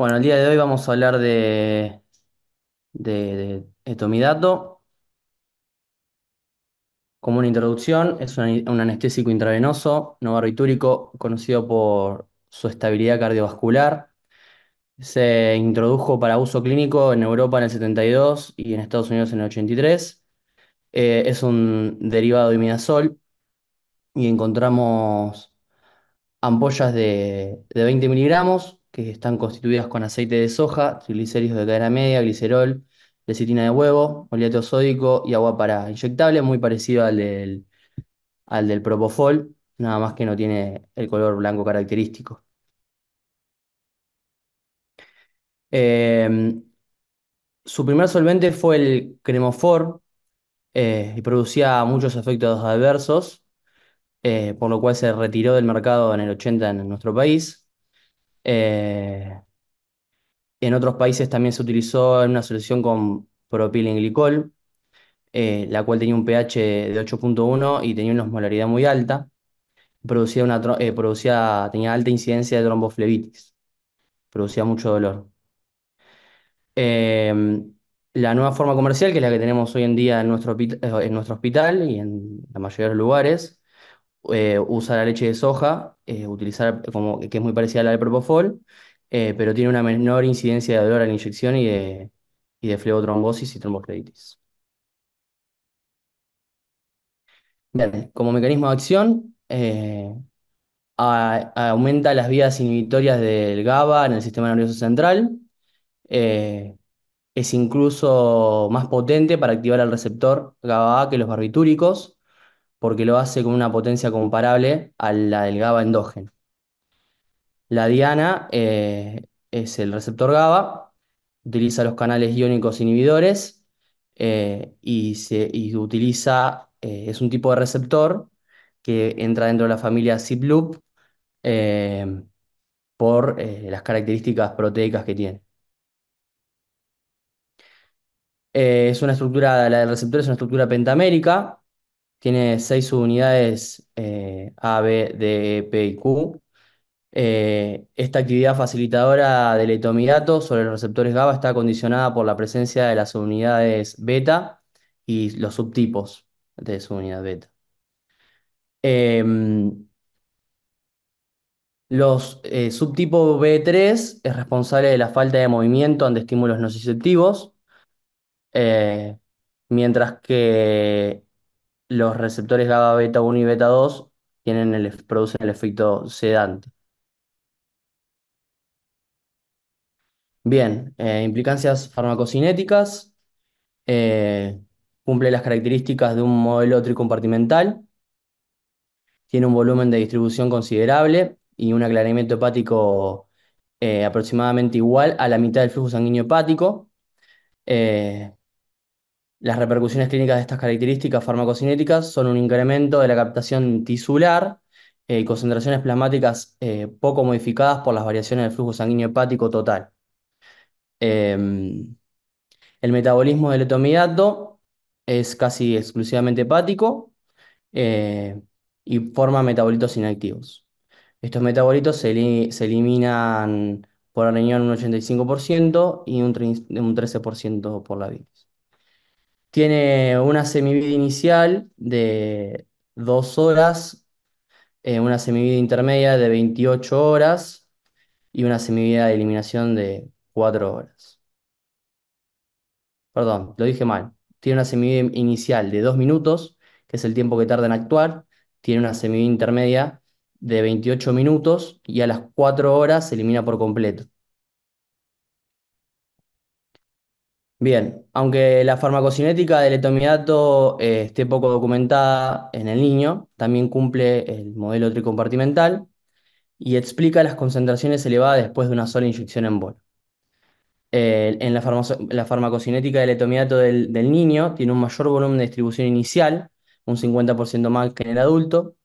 Bueno, el día de hoy vamos a hablar de, de, etomidato. Como una introducción, es un, anestésico intravenoso no barbitúrico conocido por su estabilidad cardiovascular. Se introdujo para uso clínico en Europa en el 72 y en Estados Unidos en el 83. Eh, es un derivado de imidazol y encontramos ampollas de 20 miligramos que están constituidas con aceite de soja, triglicéridos de cadena media, glicerol, lecitina de huevo, oleato sódico y agua para inyectable, muy parecido al del, propofol, nada más que no tiene el color blanco característico. Em, su primer solvente fue el cremofor eh, y producía muchos efectos adversos, eh, por lo cual se retiró del mercado en el 80 en nuestro país. Eh, en otros países también se utilizó en una solución con propilenglicol, eh, la cual tenía un pH de 8.1 y tenía una osmolaridad muy alta. Producía, eh, producía, tenía alta incidencia de tromboflebitis, producía mucho dolor. Em, la nueva forma comercial, que es la que tenemos hoy en día en nuestro, en nuestro hospital y en la mayoría de los lugares, eh, usar la leche de soja, eh, utilizar que es muy parecida a la de propofol, eh, pero tiene una menor incidencia de dolor a la inyección y de, y de flebotrombosis y trombocleitis. como mecanismo de acción, aumenta las vías inhibitorias del GABA en el sistema nervioso central. es incluso más potente para activar el receptor GABA que los barbitúricos porque lo hace con una potencia comparable a la del GABA endógeno. La diana eh, es el receptor GABA, utiliza los canales iónicos inhibidores eh, y, se, utiliza, eh, es un tipo de receptor que entra dentro de la familia Ziploop por las características proteicas que tiene. es una estructura, la del receptor es una estructura pentamérica, tiene seis subunidades eh, A, B, D, E, P y Q. Eh, esta actividad facilitadora del etomidato sobre los receptores GABA está condicionada por la presencia de las subunidades beta y los subtipos de subunidad beta. Em, los eh, subtipos B3 es responsable de la falta de movimiento ante estímulos nociceptivos, mientras que los receptores GABA beta 1 y beta 2 tienen producen el efecto sedante. Bien, eh, implicancias farmacocinéticas. Eh, cumple las características de un modelo tricompartimental. Tiene un volumen de distribución considerable y un aclaramiento hepático eh, aproximadamente igual a la mitad del flujo sanguíneo hepático. Las repercusiones clínicas de estas características farmacocinéticas son un incremento de la captación tisular y eh, concentraciones plasmáticas eh, poco modificadas por las variaciones del flujo sanguíneo hepático total. Em, el metabolismo del etomidato es casi exclusivamente hepático eh, y forma metabolitos inactivos. Estos metabolitos se, eliminan por riñón un 85% y un, 13% por la bilis. Tiene una semivida inicial de 2 horas, eh, una semivida intermedia de 28 horas y una semivida de eliminación de 4 horas. Perdón, lo dije mal. Tiene una semivida inicial de 2 minutos, que es el tiempo que tarda en actuar. Tiene una semivida intermedia de 28 minutos y a las 4 horas se elimina por completo. Bien, aunque la farmacocinética del etomidato eh, esté poco documentada en el niño, también cumple el modelo tricompartimental y explica las concentraciones elevadas después de una sola inyección en bolo. en la, la, farmacocinética del etomidato del, del, niño tiene un mayor volumen de distribución inicial, un 50% más que en el adulto,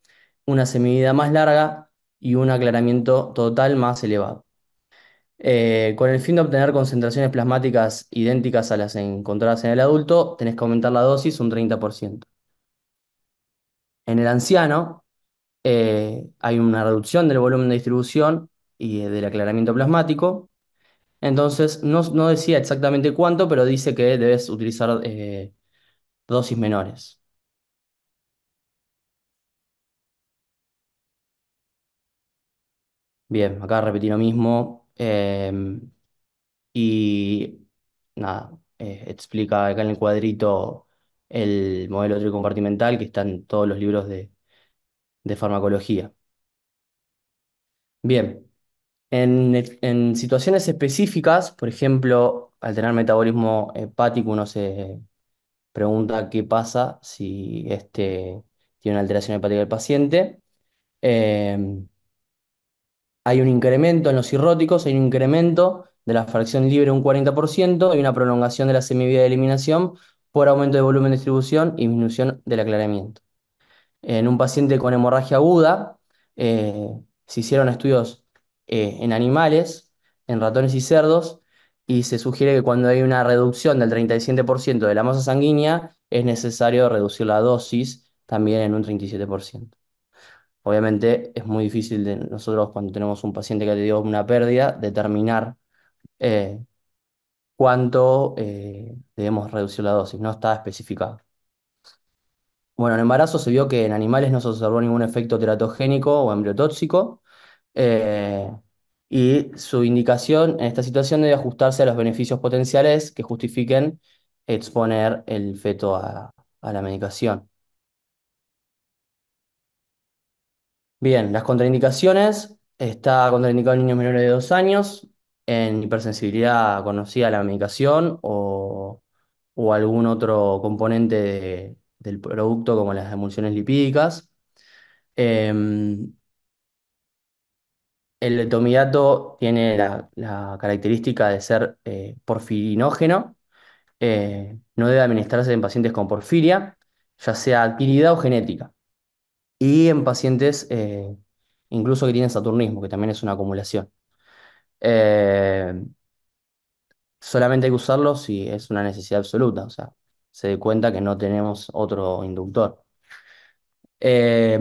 una semivida más larga y un aclaramiento total más elevado. Eh, con el fin de obtener concentraciones plasmáticas idénticas a las encontradas en el adulto, tenés que aumentar la dosis un 30%. En el anciano eh, hay una reducción del volumen de distribución y del aclaramiento plasmático. Entonces, no, decía exactamente cuánto, pero dice que debes utilizar eh, dosis menores. Bien, acá repetí lo mismo. Em, y nada, eh, explica acá en el cuadrito el modelo tricompartimental que está en todos los libros de, farmacología. Bien, en, situaciones específicas, por ejemplo, al tener metabolismo hepático, uno se pregunta qué pasa si este tiene una alteración hepática del paciente. Em, hay un incremento en los cirróticos, hay un incremento de la fracción libre un 40% y una prolongación de la semivida de eliminación por aumento de volumen de distribución y disminución del aclaramiento. En un paciente con hemorragia aguda, eh, se hicieron estudios eh, en animales, en ratones y cerdos, y se sugiere que cuando hay una reducción del 37% de la masa sanguínea, es necesario reducir la dosis también en un 37%. Obviamente es muy difícil de nosotros cuando tenemos un paciente que ha tenido una pérdida determinar eh, cuánto eh, debemos reducir la dosis, no está especificado. Bueno, en embarazo se vio que en animales no se observó ningún efecto teratogénico o embriotóxico eh, y su indicación en esta situación debe ajustarse a los beneficios potenciales que justifiquen exponer el feto a la medicación. Bien, las contraindicaciones. Está contraindicado en niños menores de 2 años, en hipersensibilidad conocida a la medicación o, algún otro componente del producto como las emulsiones lipídicas. Em, el etomidato tiene la, característica de ser eh, porfirinógeno. Eh, no debe administrarse en pacientes con porfiria, ya sea adquirida o genética y en pacientes eh, incluso que tienen saturnismo, que también es una acumulación. Eh, solamente hay que usarlo si es una necesidad absoluta, o sea, se dé cuenta que no tenemos otro inductor. Eh,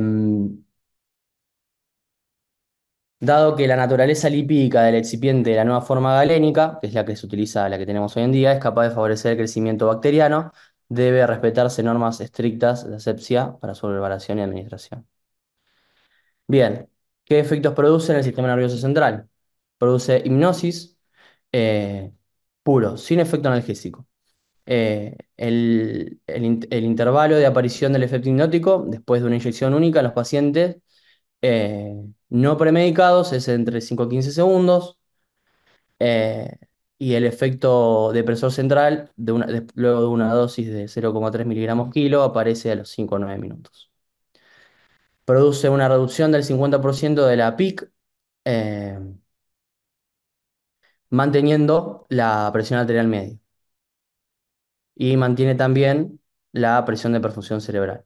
dado que la naturaleza lipídica del excipiente de la nueva forma galénica, que es la que se utiliza, la que tenemos hoy en día, es capaz de favorecer el crecimiento bacteriano, debe respetarse normas estrictas de asepsia para su preparación y administración. Bien, ¿qué efectos produce en el sistema nervioso central? Produce hipnosis eh, puro, sin efecto analgésico. Eh, el, intervalo de aparición del efecto hipnótico después de una inyección única en los pacientes eh, no premedicados es entre 5 a 15 segundos y el efecto depresor central, de una, luego de una dosis de 0,3 miligramos kilo, aparece a los 5 o 9 minutos. Produce una reducción del 50% de la PIC, eh, manteniendo la presión arterial media. Y mantiene también la presión de perfusión cerebral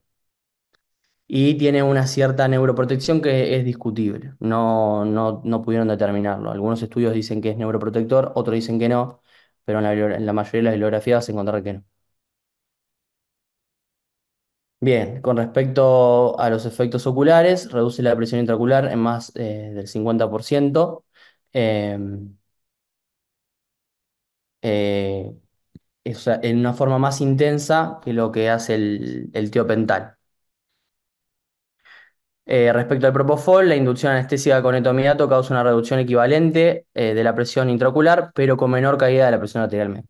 y tiene una cierta neuroprotección que es discutible. No, no, pudieron determinarlo. Algunos estudios dicen que es neuroprotector, otros dicen que no, pero en la, mayoría de las biografías se encontraron que no. Bien, con respecto a los efectos oculares, reduce la presión intraocular en más eh, del 50%. Em, eh, en una forma más intensa que lo que hace el, el tiopental. Eh, respecto al propofol, la inducción anestésica con etomidato causa una reducción equivalente eh, de la presión intraocular, pero con menor caída de la presión arterial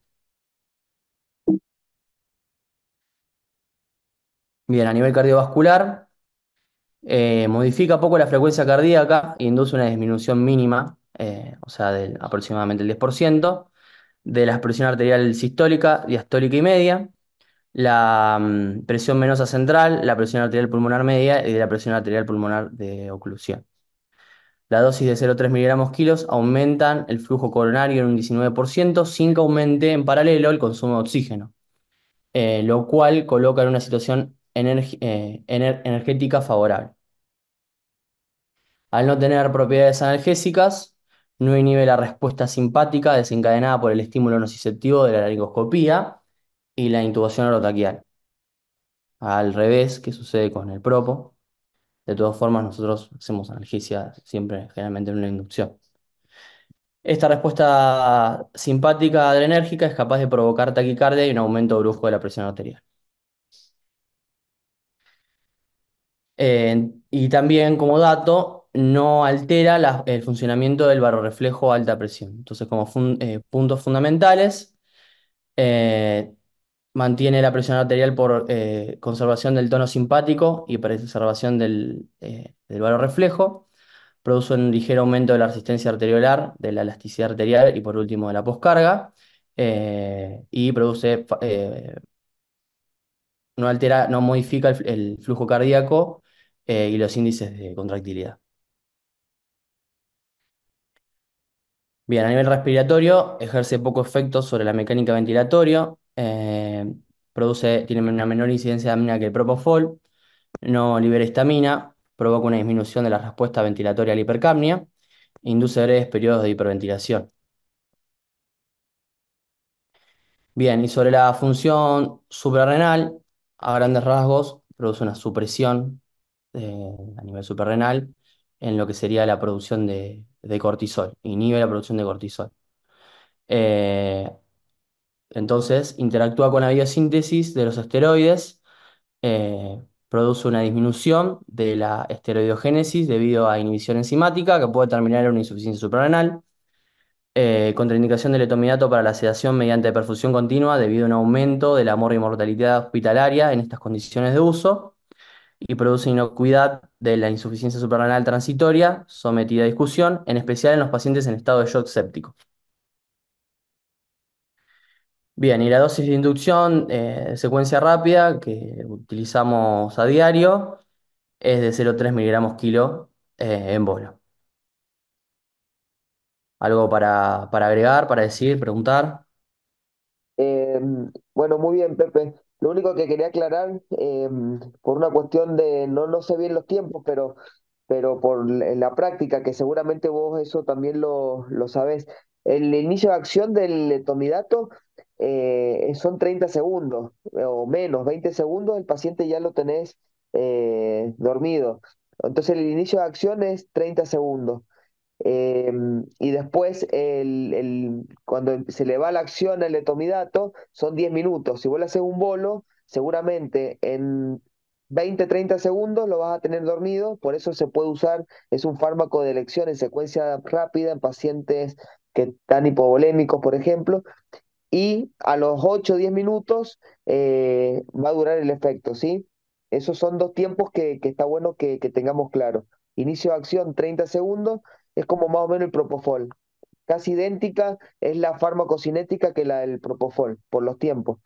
Bien, a nivel cardiovascular, eh, modifica poco la frecuencia cardíaca e induce una disminución mínima, o sea, del aproximadamente el 10%, de la presión arterial sistólica, diastólica y media, la mm, presión venosa central, la presión arterial pulmonar media y la presión arterial pulmonar de oclusión. La dosis de 0,3 miligramos kilos aumentan el flujo coronario en un 19% sin que aumente en paralelo el consumo de oxígeno, eh, lo cual coloca en una situación eh, energética favorable. Al no tener propiedades analgésicas, no inhibe la respuesta simpática desencadenada por el estímulo nociceptivo de la laringoscopía, y la intubación orotaquial. Al revés, que sucede con el propo. De todas formas, nosotros hacemos analgesia siempre, generalmente en una inducción. Esta respuesta simpática adrenérgica es capaz de provocar taquicardia y un aumento brusco de la presión arterial. y también, como dato, no altera el funcionamiento del barorreflejo a alta presión. Entonces, como eh, puntos fundamentales, eh, mantiene la presión arterial por eh, conservación del tono simpático y preservación eh, del, valor reflejo, produce un ligero aumento de la resistencia arteriolar, de la elasticidad arterial y por último de la poscarga, eh, y produce, no altera, no modifica el, el flujo cardíaco y los índices de contractilidad. Bien, a nivel respiratorio ejerce poco efecto sobre la mecánica ventilatoria, eh, produce, tiene una menor incidencia de amina que el propofol, no libera estamina, provoca una disminución de la respuesta ventilatoria a la hipercapnia, induce breves periodos de hiperventilación. Bien, y sobre la función suprarrenal, a grandes rasgos, produce una supresión eh, a nivel suprarrenal en lo que sería la producción de, cortisol, inhibe la producción de cortisol. Eh, entonces interactúa con la biosíntesis de los esteroides, eh, produce una disminución de la esteroidogénesis debido a inhibición enzimática que puede terminar en una insuficiencia suprarrenal, eh, contraindicación del etomidato para la sedación mediante perfusión continua debido a un aumento de la mortalidad hospitalaria en estas condiciones de uso y produce inocuidad de la insuficiencia suprarrenal transitoria sometida a discusión, en especial en los pacientes en estado de shock séptico. Bien, y la dosis de inducción, eh, secuencia rápida, que utilizamos a diario, es de 0,3 miligramos kilo eh, en bolo. ¿Algo para, agregar, para decir, preguntar? Em, bueno, muy bien, Pepe. Lo único que quería aclarar, em, por una cuestión de, no, no sé bien los tiempos, pero, pero por la práctica, que seguramente vos eso también lo, lo sabés, el inicio de acción del tomidato eh, son 30 segundos o menos, 20 segundos, el paciente ya lo tenés eh, dormido. Entonces el inicio de acción es 30 segundos. Eh, y después, el, cuando em, se le va la acción al etomidato, son 10 minutos. Si vos le haces un bolo, seguramente en 20, 30 segundos lo vas a tener dormido. Por eso se puede usar, es un fármaco de elección en secuencia rápida en pacientes que están hipovolémicos, por ejemplo y a los 8 o 10 minutos eh, va a durar el efecto, ¿sí? Esos son dos tiempos que, está bueno que, que, tengamos claro. Inicio de acción 30 segundos es como más o menos el propofol. Casi idéntica es la farmacocinética que la del propofol por los tiempos.